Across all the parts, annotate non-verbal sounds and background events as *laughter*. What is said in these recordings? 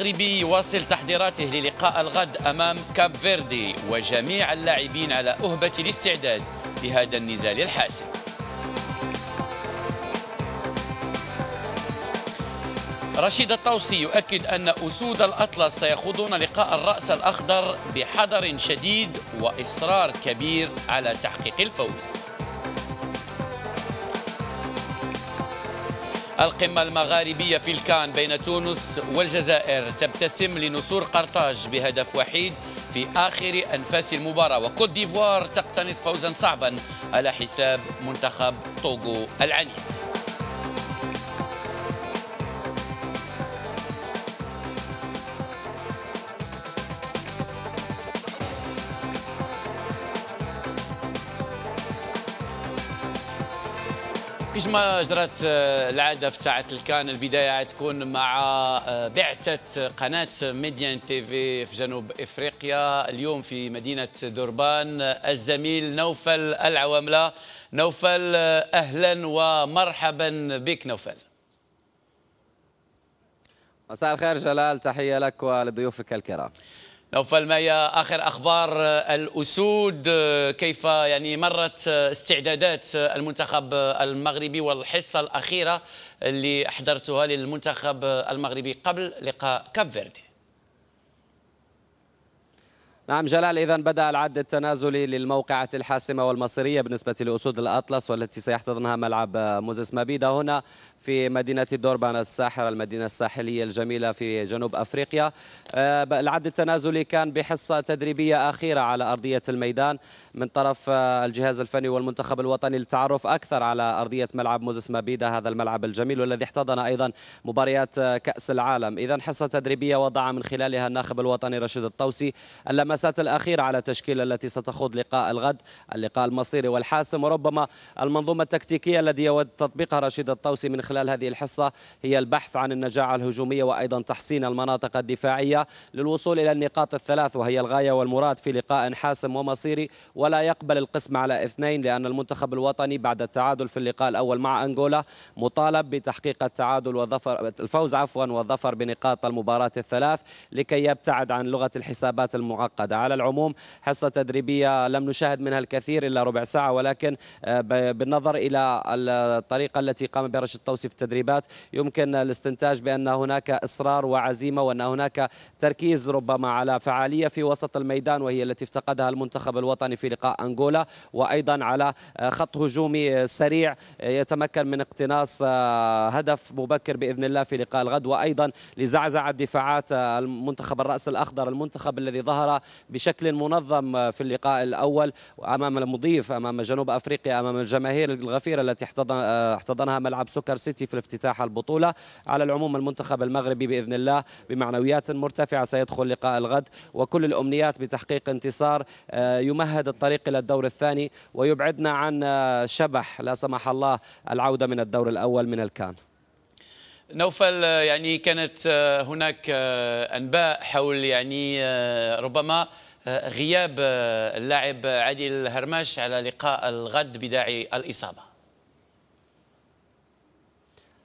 المغربي يواصل تحضيراته للقاء الغد أمام كاب فيردي وجميع اللاعبين على أهبة الاستعداد لهذا النزال الحاسم رشيد الطوسي يؤكد أن أسود الأطلس سيخوضون لقاء الرأس الأخضر بحذر شديد وإصرار كبير على تحقيق الفوز القمة المغاربية في الكان بين تونس والجزائر تبتسم لنصور قرطاج بهدف وحيد في آخر أنفاس المباراة وكوت ديفوار تقتنص فوزا صعبا على حساب منتخب طوغو العنيف كما جرت آه، العاده في ساعه الكان البدايه تكون مع آه، بعثه قناه ميديان تي في في جنوب افريقيا اليوم في مدينه دربان آه، الزميل نوفل العوامله نوفل اهلا ومرحبا بك نوفل مساء الخير جلال تحيه لك ولضيوفك الكرام نوفل مايا اخر اخبار آه، الاسود آه، كيف يعني مرت آه، استعدادات المنتخب المغربي والحصه الاخيره اللي احضرتها للمنتخب المغربي قبل لقاء كاب فيردي نعم جلال إذا بدأ العد التنازلي للموقعة الحاسمة والمصيرية بالنسبة لأسود الأطلس والتي سيحتضنها ملعب موزيس مابيدا هنا في مدينة دوربان الساحرة المدينة الساحلية الجميلة في جنوب أفريقيا آه، العد التنازلي كان بحصة تدريبية أخيرة على أرضية الميدان من طرف آه، الجهاز الفني والمنتخب الوطني للتعرف أكثر على أرضية ملعب موزيس مابيدا هذا الملعب الجميل والذي احتضن أيضا مباريات آه، كأس العالم إذا حصة تدريبية وضع من خلالها الناخب الوطني رشيد الطوسي اللمس الجلسات الأخيرة على التشكيله التي ستخوض لقاء الغد اللقاء المصيري والحاسم وربما المنظومة التكتيكية الذي يود تطبيقها رشيد الطوسي من خلال هذه الحصة هي البحث عن النجاعة الهجومية وأيضا تحسين المناطق الدفاعية للوصول إلى النقاط الثلاث وهي الغاية والمراد في لقاء حاسم ومصيري ولا يقبل القسم على اثنين لأن المنتخب الوطني بعد التعادل في اللقاء الأول مع أنغولا مطالب بتحقيق التعادل وظفر الفوز عفوا والظفر بنقاط المباراة الثلاث لكي يبتعد عن لغة الحسابات المعقدة معقدة على العموم حصة تدريبية لم نشاهد منها الكثير إلا ربع ساعة ولكن آه، بالنظر إلى الطريقة التي قام بها رشيد الطوسي في التدريبات يمكن الاستنتاج بأن هناك إصرار وعزيمة وأن هناك تركيز ربما على فعالية في وسط الميدان وهي التي افتقدها المنتخب الوطني في لقاء أنغولا وأيضا على آه، خط هجومي آه، سريع يتمكن من اقتناص هدف مبكر بإذن الله في لقاء الغد وأيضا لزعزعة دفاعات المنتخب الرأس الأخضر المنتخب الذي ظهر بشكل منظم في اللقاء الأول أمام المضيف أمام جنوب أفريقيا أمام الجماهير الغفيرة التي احتضنها ملعب سكر سيتي في افتتاح البطولة على العموم المنتخب المغربي بإذن الله بمعنويات مرتفعة سيدخل لقاء الغد وكل الأمنيات بتحقيق انتصار آه، يمهد الطريق إلى الدور الثاني ويبعدنا عن آه، شبح لا سمح الله العودة من الدور الأول من الكان نوفل آه، يعني كانت آه، هناك آه، انباء حول يعني ربما غياب اللاعب عادل هرماش على لقاء الغد بداعي الاصابه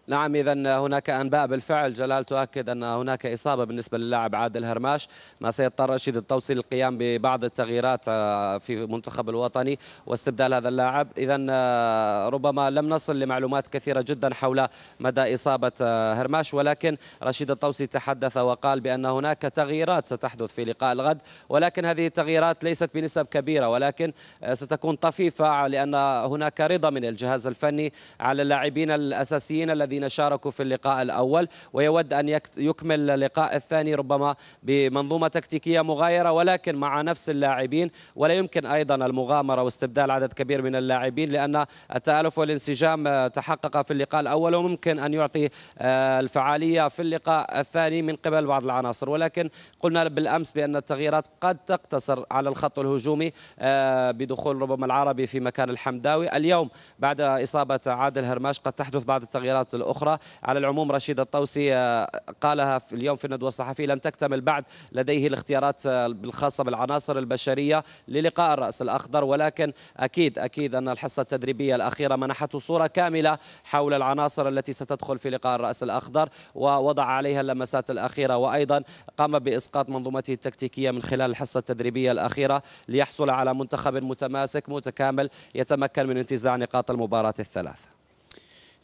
نعم إذا هناك أنباء بالفعل جلال تؤكد أن هناك إصابة بالنسبة للاعب عادل هرماش ما سيضطر رشيد الطوسي للقيام ببعض التغييرات آه، في المنتخب الوطني واستبدال هذا اللاعب إذا آه، ربما لم نصل لمعلومات كثيرة جدا حول مدى إصابة آه، هرماش ولكن رشيد الطوسي تحدث وقال بأن هناك تغييرات ستحدث في لقاء الغد ولكن هذه التغييرات ليست بنسب كبيرة ولكن ستكون طفيفة لأن هناك رضا من الجهاز الفني على اللاعبين الأساسيين الذي الذين شاركوا في اللقاء الأول ويود أن يكمل اللقاء الثاني ربما بمنظومة تكتيكية مغايرة ولكن مع نفس اللاعبين ولا يمكن أيضا المغامرة واستبدال عدد كبير من اللاعبين لأن التآلف والانسجام تحقق في اللقاء الأول وممكن أن يعطي آه، الفعالية في اللقاء الثاني من قبل بعض العناصر ولكن قلنا بالأمس بأن التغييرات قد تقتصر على الخط الهجومي آه، بدخول ربما العربي في مكان الحمداوي اليوم بعد إصابة عادل هرماش قد تحدث بعض التغييرات الأخرى أخرى على العموم رشيد الطوسي آه، قالها في اليوم في الندوة الصحفية لم تكتمل بعد لديه الاختيارات آه، الخاصة بالعناصر البشرية للقاء الرأس الأخضر ولكن أكيد أكيد أن الحصة التدريبية الأخيرة منحته صورة كاملة حول العناصر التي ستدخل في لقاء الرأس الأخضر ووضع عليها اللمسات الأخيرة وأيضا قام بإسقاط منظومته التكتيكية من خلال الحصة التدريبية الأخيرة ليحصل على منتخب متماسك متكامل يتمكن من انتزاع نقاط المباراة الثلاثة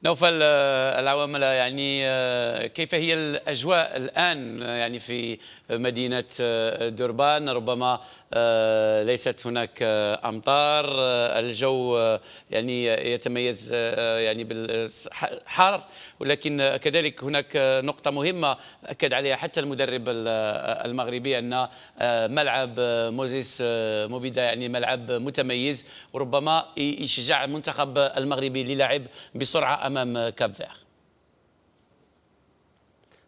نوفل آه، العوامل يعني آه، كيف هي الاجواء الان آه، يعني في مدينه دربان ربما آه، ليست هناك آه، امطار آه، الجو يعني يتميز يعني بالحر ولكن كذلك هناك نقطه مهمه اكد عليها حتى المدرب المغربي ان ملعب موزيس موبيدا يعني ملعب متميز وربما يشجع المنتخب المغربي للعب بسرعه امام كاب فيغ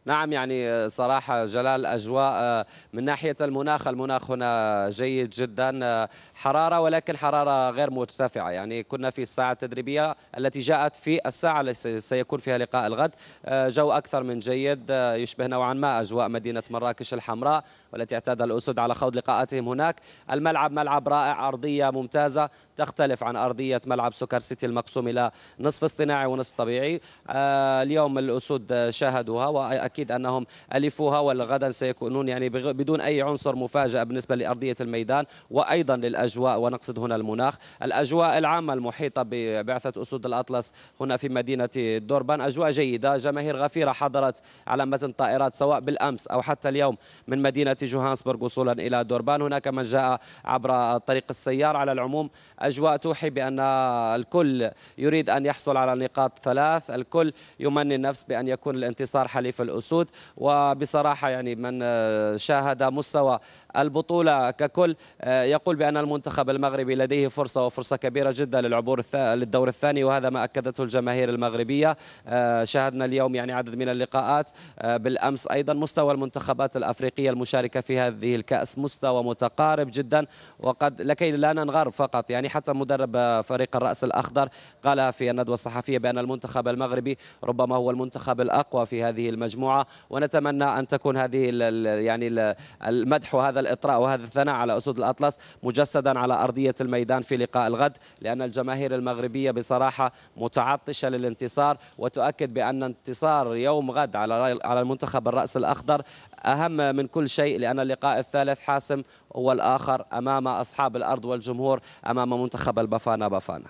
نعم يعني آه، صراحة جلال أجواء آه، من ناحية المناخ المناخ هنا جيد جدا آه، حرارة ولكن حرارة غير مرتفعة يعني كنا في الساعة التدريبية التي جاءت في الساعة التي سيكون فيها لقاء الغد جو أكثر من جيد يشبه نوعا ما أجواء مدينة مراكش الحمراء والتي اعتاد الأسود على خوض لقاءاتهم هناك الملعب ملعب رائع أرضية ممتازة تختلف عن أرضية ملعب سوكر سيتي المقسوم إلى نصف اصطناعي ونصف طبيعي آه، اليوم الأسود شاهدوها وأكيد أنهم ألفوها والغدا سيكونون يعني بدون أي عنصر مفاجأة بالنسبة لأرضية الميدان وأيضا للأجواء ونقصد هنا المناخ الأجواء العامة المحيطة ببعثة أسود الأطلس هنا في مدينة دوربان أجواء جيدة جماهير غفيرة حضرت على متن طائرات سواء بالأمس أو حتى اليوم من مدينة جوهانسبرغ وصولا إلى دوربان هناك من جاء عبر طريق السيار على العموم أجواء توحي بأن الكل يريد أن يحصل على نقاط ثلاث الكل يمني النفس بأن يكون الانتصار حليف الأسود وبصراحة يعني من شاهد مستوى البطولة ككل آه، يقول بأن المنتخب المغربي لديه فرصة وفرصة كبيرة جدا للعبور للدور الثاني وهذا ما أكدته الجماهير المغربية آه، شاهدنا اليوم يعني عدد من اللقاءات آه، بالأمس أيضا مستوى المنتخبات الأفريقية المشاركة في هذه الكأس مستوى متقارب جدا وقد لكي لا ننغر فقط يعني حتى مدرب فريق الرأس الأخضر قال في الندوة الصحفية بأن المنتخب المغربي ربما هو المنتخب الأقوى في هذه المجموعة ونتمنى أن تكون هذه يعني المدح وهذا الإطراء وهذا الثناء على أسود الأطلس مجسدا على أرضية الميدان في لقاء الغد لأن الجماهير المغربية بصراحة متعطشة للانتصار وتؤكد بأن انتصار يوم غد على على المنتخب الرأس الأخضر أهم من كل شيء لأن اللقاء الثالث حاسم هو الاخر أمام أصحاب الأرض والجمهور أمام منتخب البافانا بافانا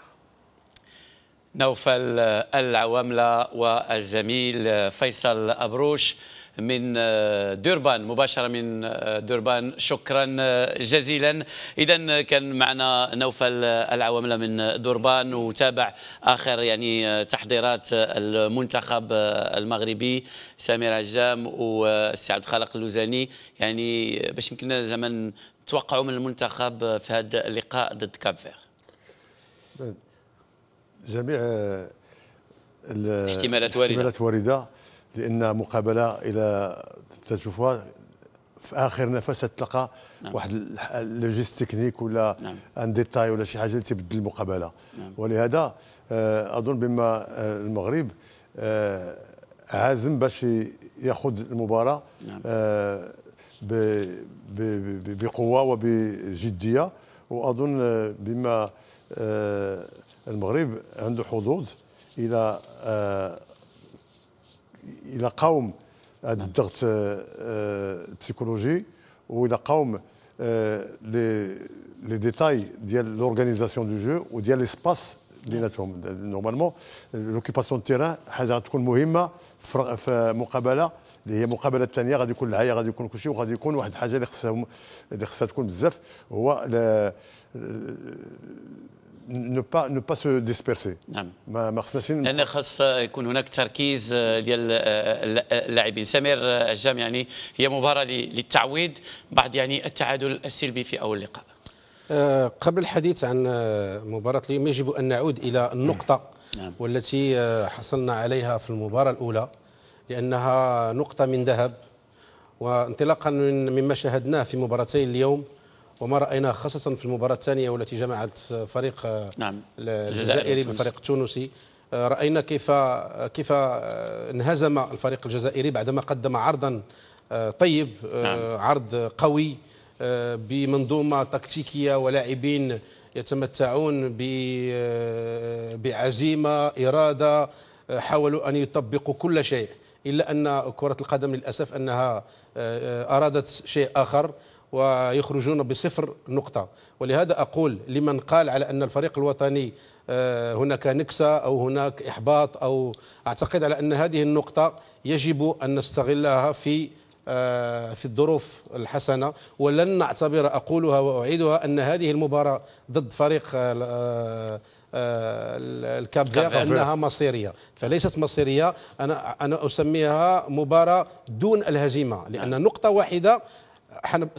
نوفل العواملة والزميل فيصل أبروش من آه، دوربان مباشرة من آه، دوربان شكرا آه، جزيلا إذا كان معنا نوفل العواملة من دوربان وتابع آخر يعني تحضيرات المنتخب المغربي سامر عجام والسي عبد الخالق اللوزاني يعني باش يمكننا زعما نتوقعوا من المنتخب في هذا اللقاء ضد كاب فير جميع الاحتمالات وارده احتمالات وارده لان مقابله الى تشوفها في اخر نفس تلقى نعم. واحد لوجيست تكنيك ولا نعم. ان ديتاي ولا شي حاجه اللي تبدل المقابله نعم. ولهذا آه، اظن بما آه، المغرب آه، عازم باش ياخذ المباراه نعم. بقوه وبجديه واظن بما المغرب عنده حظوظ الى الى قاوم هذا الضغط آه، آه، البسيكولوجي والى قاوم آه، لي لي ديتاي ديال لورغانيزاسيون دو جو وديال ليسباس اللي ناتهم نورمالمون لوكيباسيون تيران حاجه غتكون مهمه في مقابله اللي هي المقابله الثانيه غادي يكون العايه غادي يكون كلشي وغادي يكون واحد الحاجه اللي خصها اللي خصها تكون بزاف هو ne pas ne pas se disperser نعم ما ما لان خاص يكون هناك تركيز آه، ديال اللاعبين آه، سمير آه، الجام يعني هي مباراه للتعويض بعد يعني التعادل السلبي في اول لقاء قبل الحديث عن مباراه اليوم يجب ان نعود الى النقطه نعم. والتي حصلنا عليها في المباراه الاولى لانها نقطه من ذهب وانطلاقا مما شاهدناه في مباراتي اليوم وما رايناه خاصه في المباراه الثانيه والتي جمعت فريق آه، نعم. الجزائري بفريق التونسي آه، راينا كيف آه، كيف انهزم الفريق الجزائري بعدما قدم عرضا طيب نعم. عرض قوي بمنظومه تكتيكيه ولاعبين يتمتعون بعزيمه اراده حاولوا ان يطبقوا كل شيء الا ان كره القدم للاسف انها ارادت شيء اخر ويخرجون بصفر نقطة ولهذا أقول لمن قال على أن الفريق الوطني آه، هناك نكسة أو هناك إحباط أو أعتقد على أن هذه النقطة يجب أن نستغلها في آه، في الظروف الحسنة ولن نعتبر أقولها وأعيدها أن هذه المباراة ضد فريق آه، الكاب فيغ أنها مصيرية فليست مصيرية أنا أنا أسميها مباراة دون الهزيمة لأن نقطة واحدة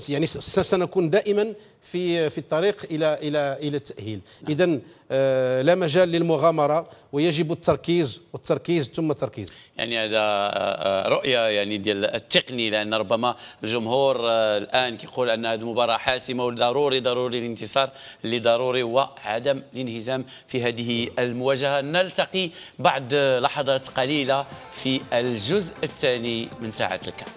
يعني سنكون دائما في في الطريق الى الى الى التاهيل نعم. اذا آه، لا مجال للمغامره ويجب التركيز والتركيز ثم التركيز يعني هذا آه، آه، رؤيه يعني ديال التقني لان ربما الجمهور الان كيقول ان هذه المباراه حاسمه وضروري ضروري الانتصار اللي ضروري هو عدم الانهزام في هذه المواجهه نلتقي بعد لحظات قليله في الجزء الثاني من ساعه الكامل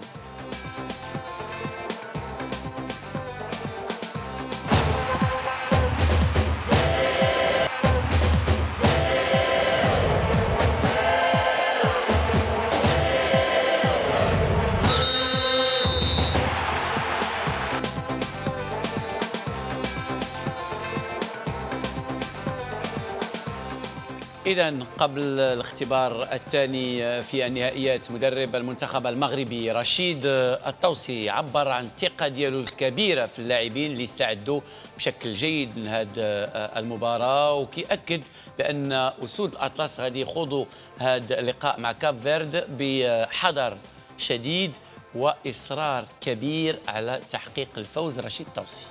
إذا قبل الاختبار الثاني في النهائيات مدرب المنتخب المغربي رشيد الطوسي عبر عن الثقة ديالو الكبيرة في اللاعبين اللي استعدوا بشكل جيد لهذه المباراة وكيأكد بأن أسود الأطلس غادي يخوضوا هذا اللقاء مع كاب فيرد بحذر شديد وإصرار كبير على تحقيق الفوز رشيد الطوسي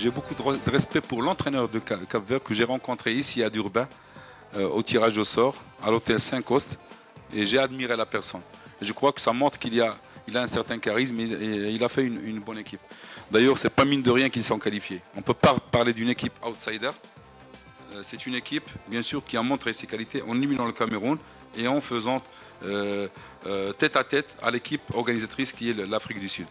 J'ai beaucoup de respect pour l'entraîneur de Cap-Vert que j'ai rencontré ici à Durban. Euh, au tirage au sort à l'hôtel Saint-Coste et j'ai admiré la personne. je crois que ça montre qu'il a, il a un certain charisme et, il a fait une, bonne équipe. D'ailleurs, c'est pas mine de rien qu'ils sont qualifiés. On ne peut pas parler d'une équipe outsider. Euh, c'est une équipe, bien sûr, qui a montré ses qualités en éliminant le Cameroun et en faisant euh, tête à tête à l'équipe organisatrice qui est l'Afrique du Sud.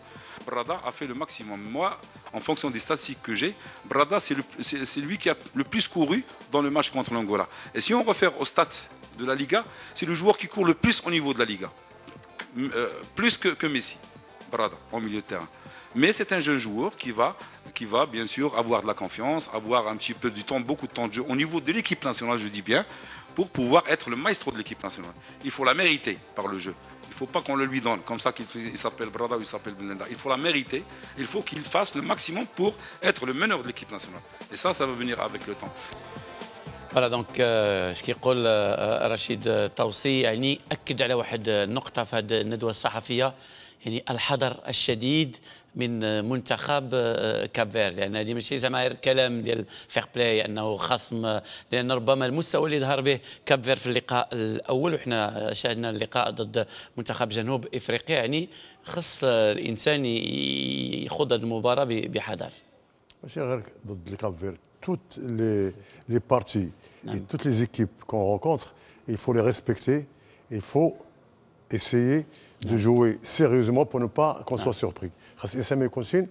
Brada a fait le maximum. Moi, en fonction des statistiques que j'ai, Brada, c'est lui qui a le plus couru dans le match contre l'Angola. Et si on refère au stats de la Liga, c'est le joueur qui court le plus au niveau de la Liga. Euh, plus que, Messi, Brada, en milieu de terrain. Mais c'est un jeune joueur qui va, qui va bien sûr avoir de la confiance, avoir un petit peu du temps, beaucoup de temps de jeu au niveau de l'équipe nationale, je dis bien, pour pouvoir être le maestro de l'équipe nationale. Il faut la mériter par le jeu faut pas qu'on le lui donne, comme ça qu'il s'appelle Brada ou il s'appelle Belinda. Il faut la mériter. Il faut qu'il fasse le maximum pour être le meneur de l'équipe nationale. Et ça, ça va venir avec le temps. Voilà Voilà donc qui euh, qui euh, euh, Rachid طوسي يعني أكد على واحد النقطه في هذه الندوة الصحفية يعني الحذر الشديد من منتخب آه، كاب فير يعني هذه ماشي زعما كلام ديال فير بلاي انه خصم لان ربما المستوى اللي ظهر به كاب فير في اللقاء الاول وحنا شاهدنا اللقاء ضد منتخب جنوب افريقيا يعني خص آه، الانسان يخوض هذه المباراه بحذر ماشي غير ضد الكاب فير توت لي لي بارتي توت لي زيكيب كون رونكونتر il faut les respecter, il faut essayer de jouer sérieusement pour ne pas qu'on soit surpris. خاص الانسان ما شي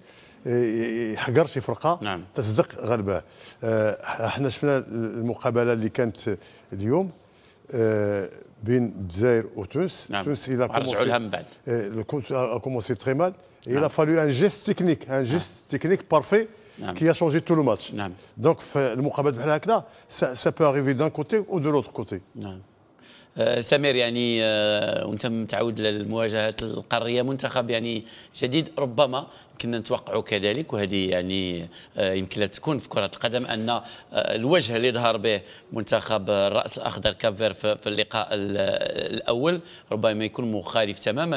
شفنا المقابله اللي كانت اليوم بين الجزائر il a fallu un geste technique un geste technique parfait qui a changé tout le match donc في بحال ça peut arriver d'un côté ou de l'autre côté آه، سمير يعني آه، وانت متعود للمواجهات القاريه منتخب يعني جديد ربما كنا نتوقعوا كذلك وهذه يعني آه، يمكن تكون في كره القدم ان الوجه اللي ظهر به منتخب الراس الاخضر كافير في اللقاء الاول ربما يكون مخالف تماما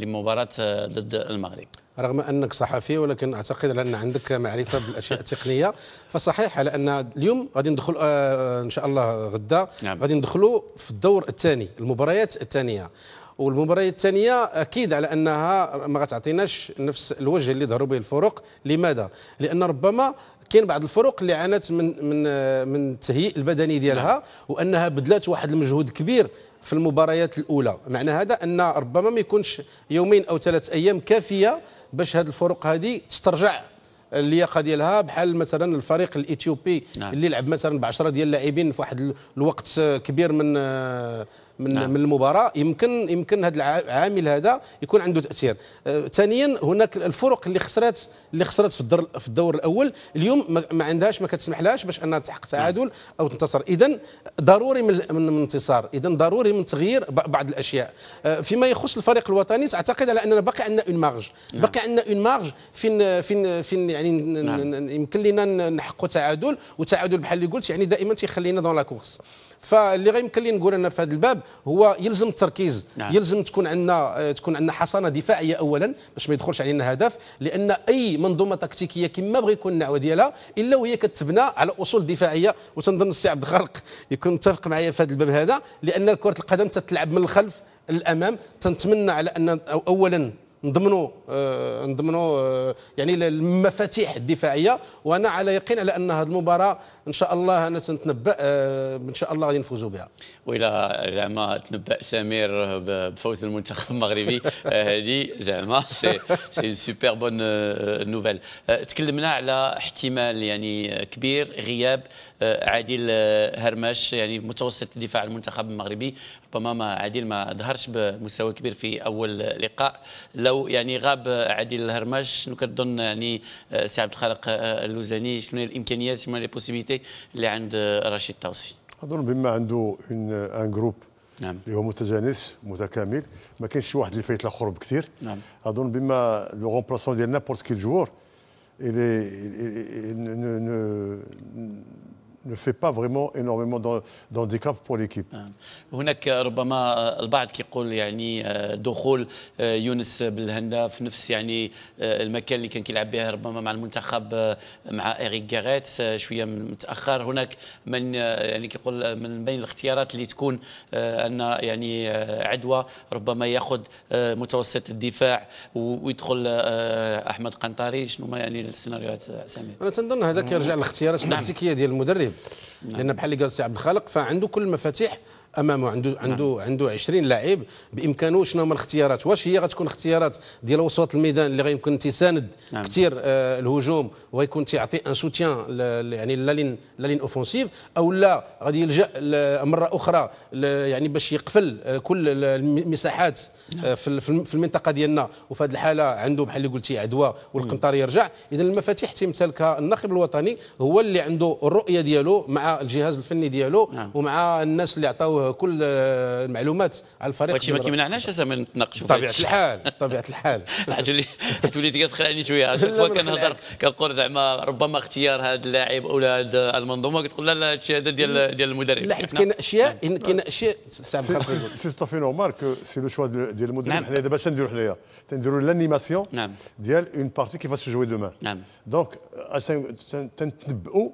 لمباراه ضد المغرب رغم انك صحفي ولكن اعتقد ان عندك معرفه بالاشياء التقنيه فصحيح على ان اليوم غادي ندخل آه, آه، ان شاء الله غدا نعم. غادي ندخلوا في الدور الثاني المباريات الثانيه والمباريات الثانيه اكيد على انها ما غتعطيناش نفس الوجه اللي ظهروا به الفرق لماذا لان ربما كاين بعض الفرق اللي عانت من من آه، من التهيئ البدني ديالها نعم. وانها بدلت واحد المجهود كبير في المباريات الاولى معنى هذا ان ربما ما يكونش يومين او ثلاث ايام كافيه باش هذه الفرق هذه تسترجع اللياقه ديالها بحال مثلا الفريق الاثيوبي نعم. اللي لعب مثلا ب 10 ديال اللاعبين في واحد الوقت كبير من من نعم. من المباراه يمكن يمكن هذا العامل هذا يكون عنده تاثير آه، ثانيا هناك الفرق اللي خسرات اللي خسرات في الدور في الدور الاول اليوم ما عندهاش ما كتسمحلهاش باش انها تحقق تعادل او تنتصر اذا ضروري من الانتصار اذا ضروري من تغيير بعض الاشياء آه، فيما يخص الفريق الوطني تعتقد على اننا باقي عندنا اون مارج نعم. باقي عندنا اون مارج فين فين فين يعني نعم. يمكن لنا نحققوا تعادل وتعادل بحال اللي قلت يعني دائما تيخلينا دون لا كورس فاللي غيمكن لي نقول انا في هذا الباب هو يلزم التركيز نعم. يلزم تكون عندنا آه، تكون عندنا حصانه دفاعيه اولا باش ما يدخلش علينا هدف لان اي منظومه تكتيكيه كما بغى يكون النعوه ديالها الا وهي كتبنى على اصول دفاعيه وتنظن السي عبد الخالق يكون متفق معايا في هذا الباب هذا لان كره القدم تتلعب من الخلف للامام تنتمنى على ان اولا نضمنوا آه، نضمنوا آه، يعني المفاتيح الدفاعيه وانا على يقين على ان هذه المباراه ان شاء الله انا سنتنبا آه، ان شاء الله غادي نفوزوا بها والى زعما تنبا سمير بفوز المنتخب المغربي هذه زعما *laughs* سي سي سوبر بون نوفيل تكلمنا على احتمال يعني كبير غياب عادل هرماش يعني متوسط دفاع المنتخب المغربي ربما عادل ما ظهرش بمستوى كبير في اول لقاء لو يعني غاب عادل الهرماش شنو كتظن يعني سي عبد الخالق اللوزاني شنو هي الامكانيات شنو هي البوسيبيتي اللي عند رشيد الطوسي اظن بما عنده ان جروب نعم اللي هو متجانس متكامل ما كاينش شي واحد اللي فايت الاخر بكثير نعم اظن بما لو غومبلاسون ديال نابورت كيل جوور ne fait pas vraiment énormément d'handicap pour l'équipe. نعم. هناك ربما البعض كيقول يعني آه، دخول آه، يونس بالهندا في نفس يعني آه، المكان اللي كان كيلعب به ربما مع المنتخب مع اريك جاريتس شويه متاخر هناك من يعني كيقول من بين الاختيارات اللي تكون ان يعني عدوى ربما ياخذ متوسط الدفاع ويدخل احمد قنطاري شنو ما يعني السيناريوهات سامي انا تنظن هذا كيرجع للاختيارات نعم. التكتيكيه ديال المدرب لان بحال اللي قال سي عبد الخالق فعنده كل المفاتيح امامه عنده نعم. عنده عنده 20 لاعب بامكانه شنو هما الاختيارات واش هي غتكون اختيارات ديال وسط الميدان اللي غيمكن تساند نعم. كثير آه الهجوم ويكون تيعطي ان سوتيان يعني لالين لالين اوفونسيف او لا غادي يلجا مره اخرى يعني باش يقفل آه، كل المساحات نعم. آه، في, في المنطقه ديالنا وفي هذه الحاله عنده بحال اللي قلتي عدوى والقنطار يرجع اذا المفاتيح تيمتلكها الناخب الوطني هو اللي عنده الرؤيه ديالو مع الجهاز الفني ديالو نعم. ومع الناس اللي عطاوه كل المعلومات على الفريق ما كيمنعناش اسامه نتناقشوا بطبيعه الحال بطبيعه الحال حيت *laughs* وليتي كتخلعني شويه *laughs* كنهضر كنهضر كنقول زعما ربما اختيار هذا اللاعب او هذا المنظومه كتقول لا لا هادشي هذا ديال ديال المدرب لا حيت كاين اشياء نعم. كاين اشياء سي تو في نورمال سي لو شوا ديال المدرب نعم. حنا دابا اش حنايا تنديرو لانيماسيون ديال اون بارتي كيفاش تجوي دومان دونك تنتنبؤوا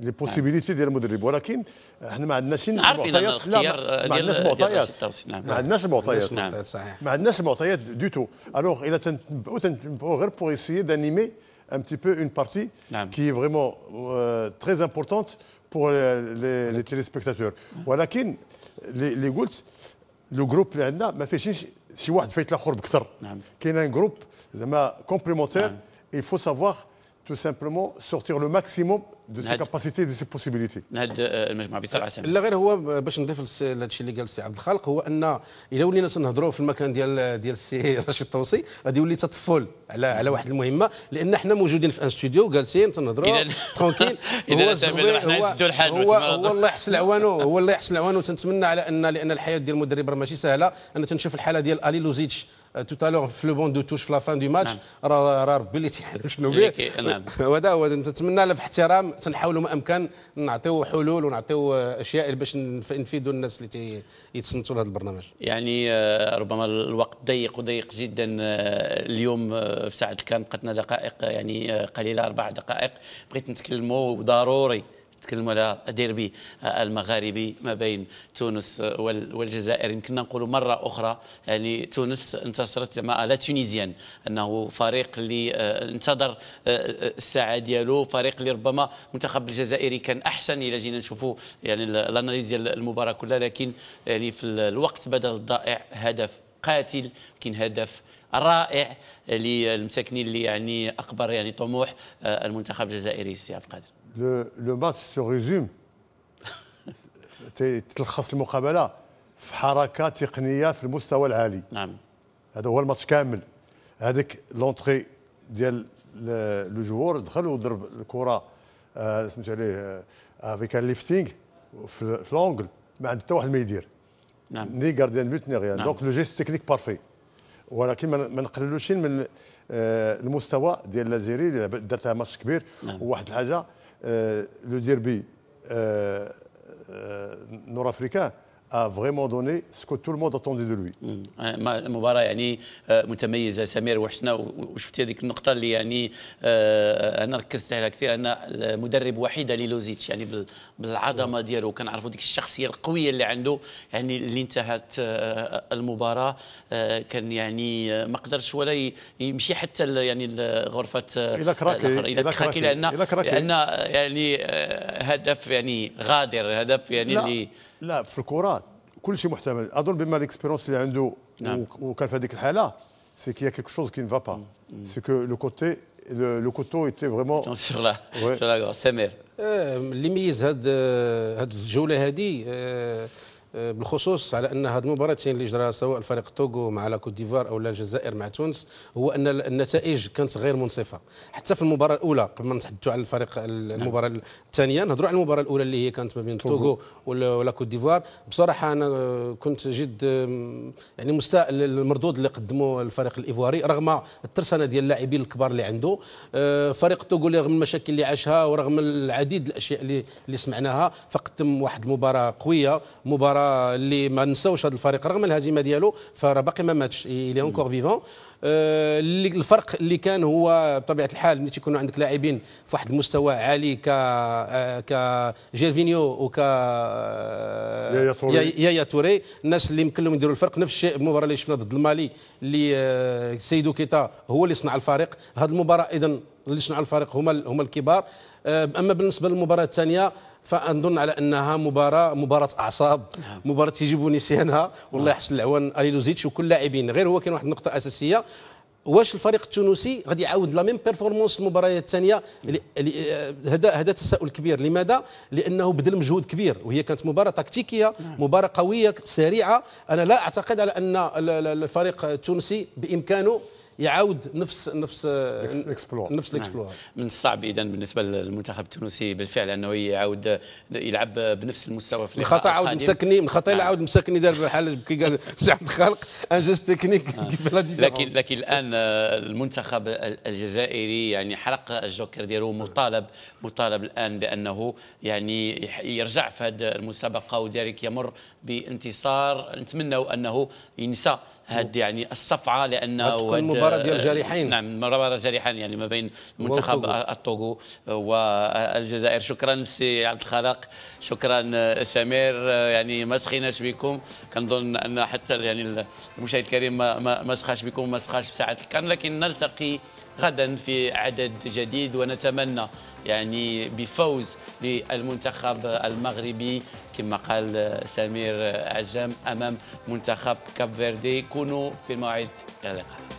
لي بوسيبيليتي ديال المدرب ولكن احنا ما عندناش المعطيات لا ما عندناش المعطيات ما عندناش المعطيات ما عندناش المعطيات دو تو الوغ الى تنبؤوا تنبؤوا غير بور ايسيي دانيمي ان تي بو اون بارتي كي فريمون تري امبورتونت très لي تيلي سبيكتاتور ولكن اللي قلت لو جروب اللي عندنا ما فيهش شي واحد فايت الاخر بكثر كاين ان جروب زعما كومبليمونتير il faut savoir tout simplement sortir le maximum de ses كاباسيتي دو سي بوسيبيليتي من هذا المجموعه بسرعه سامي لا غير هو باش نضيف لهذا الشيء اللي قال السي عبد الخالق هو ان الا ولينا تنهضروا في المكان ديال ديال السي *laughs* رشيد الطوسي غادي يولي تطفل على على واحد المهمه لان حنا موجودين في ان ستوديو جالسين تنهضروا ترونكيل *laughs* هو هو هو الله يحسن عوانه هو الله يحسن عوانه تنتمنى على ان لان الحياه ديال المدرب راه ماشي سهله انا تنشوف الحاله ديال الي لوزيتش تو الوغ في لو بون دو توش في لافان دو ماتش راه راه ربي اللي تيعلم شنو به وهذا هو نتمنى في احترام تنحاولوا ما امكن نعطيو حلول ونعطيو اشياء باش نفيدوا الناس اللي تيتصنتوا لهذا البرنامج يعني ربما الوقت ضيق وضيق جدا اليوم في ساعه كان بقتنا دقائق يعني قليله اربع دقائق بغيت نتكلموا وضروري تكلم على ديربي آه، المغاربي ما بين تونس والجزائر يمكننا نقولوا مره اخرى يعني تونس انتصرت مع لا تونيزيان انه فريق اللي آه، انتظر الساعه ديالو فريق اللي ربما المنتخب الجزائري كان احسن الى جينا نشوفوا يعني الاناليز ديال المباراه كلها لكن يعني في الوقت بدل الضائع هدف قاتل لكن هدف رائع للمساكنين اللي يعني اكبر يعني طموح المنتخب الجزائري سي عبد القادر لو لو ماتش سو ريزوم تلخص المقابله في حركه تقنيه في المستوى العالي نعم هذا هو الماتش كامل هذيك لونتري ديال لو جوور دخل وضرب الكره سميت عليه افيك آه ليفتينغ في لونغل ما عند حتى واحد ما يدير نعم ني غارديان بوت ني غيان دونك لو جيست تكنيك بارفي ولكن ما نقللوش من المستوى ديال الجزائري اللي درتها ماتش كبير نعم. وواحد الحاجه آه، لو ديربي آه، آه، نور افريكان a vraiment donné ce que tout le monde attendait de lui. آه، مباراة يعني آه، متميزة سمير وحشنا وشفت هذيك النقطة اللي يعني آه، أنا ركزت عليها كثير أن المدرب وحيدة للوزيتش يعني بالعظمة نعم. ديالو كنعرفوا ديك الشخصية القوية اللي عنده يعني اللي انتهت المباراة كان يعني ما قدرش ولا يمشي حتى يعني غرفة إلى كراكي إلى كراكي لأن لأن يعني هدف يعني غادر هدف يعني اللي لا في الكرات كل شيء محتمل اظن بما ليكسبيرونس اللي عنده نعم. وكان في هذيك الحاله سي كي كيك شوز كي نفا با سي كو لو كوتي لو كوتو ايتي فريمون سور لا سور لا سمير اللي ميز هاد هاد الجوله هادي euh, آه، بالخصوص على ان هذه المباراتين اللي جرى سواء الفريق توغو مع لا كوت ديفوار او الجزائر مع تونس هو ان النتائج كانت غير منصفه حتى في المباراه الاولى قبل ما نتحدثوا على الفريق نعم. المباراه الثانيه نهضروا على المباراه الاولى اللي هي كانت ما بين توغو ولا كوت ديفوار بصراحه انا كنت جد يعني مستاء المردود اللي قدمه الفريق الايفواري رغم الترسانه ديال اللاعبين الكبار اللي عنده آه، فريق توغو اللي رغم المشاكل اللي عاشها ورغم العديد الاشياء اللي اللي سمعناها فقدم واحد المباراه قويه مباراه راه اللي ما نساوش هذا الفريق رغم الهزيمه ديالو فراه باقي ما ماتش الي اونكور فيفون آه، الفرق اللي كان هو بطبيعه الحال ملي تيكونوا عندك لاعبين في واحد المستوى عالي ك آه، ك جيرفينيو وك آه، يا يا توري الناس اللي يمكن لهم يديروا الفرق نفس الشيء المباراه اللي شفنا ضد المالي اللي سيدو كيتا هو اللي صنع الفريق هذه المباراه اذا اللي صنع الفريق هما هما الكبار اما بالنسبه للمباراه الثانيه فنظن على انها مباراه مباراه اعصاب نعم. مباراه يجب نسيانها والله يحسن العوان اليلوزيتش وكل لاعبين غير هو كان واحد النقطه اساسيه واش الفريق التونسي غادي يعاود لا ميم بيرفورمانس المباريات الثانيه آه، هذا هذا تساؤل كبير لماذا لانه بذل مجهود كبير وهي كانت مباراه تكتيكيه نعم. مباراه قويه سريعه انا لا اعتقد على ان الفريق التونسي بامكانه يعاود نفس نفس الاكسبلور نفس الاكسبلور نعم. من الصعب اذا بالنسبه للمنتخب التونسي بالفعل انه يعاود يلعب بنفس المستوى في الخطا عاود مسكني من الخطا اللي نعم. عاود مسكني دار بحال كي قال عبد الخالق ان جيست تكنيك كيف لا لكن لكن الان آه، المنتخب الجزائري يعني حرق الجوكر ديالو مطالب مطالب الان بانه يعني يرجع في هذه المسابقه وذلك يمر بانتصار نتمنوا انه ينسى هاد يعني الصفعه لانه تكون مباراه ديال الجريحين نعم مباراه جريحان يعني ما بين منتخب الطوغو والجزائر شكرا سي عبد الخالق شكرا آه، سمير آه، يعني ما سخيناش بكم كنظن ان حتى يعني المشاهد الكريم ما ما سخاش بكم ما سخاش بساعه الكان لكن نلتقي غدا في عدد جديد ونتمنى يعني بفوز للمنتخب المغربي كما قال سمير عجام امام منتخب كاب فيردي كونوا في الموعد الى اللقاء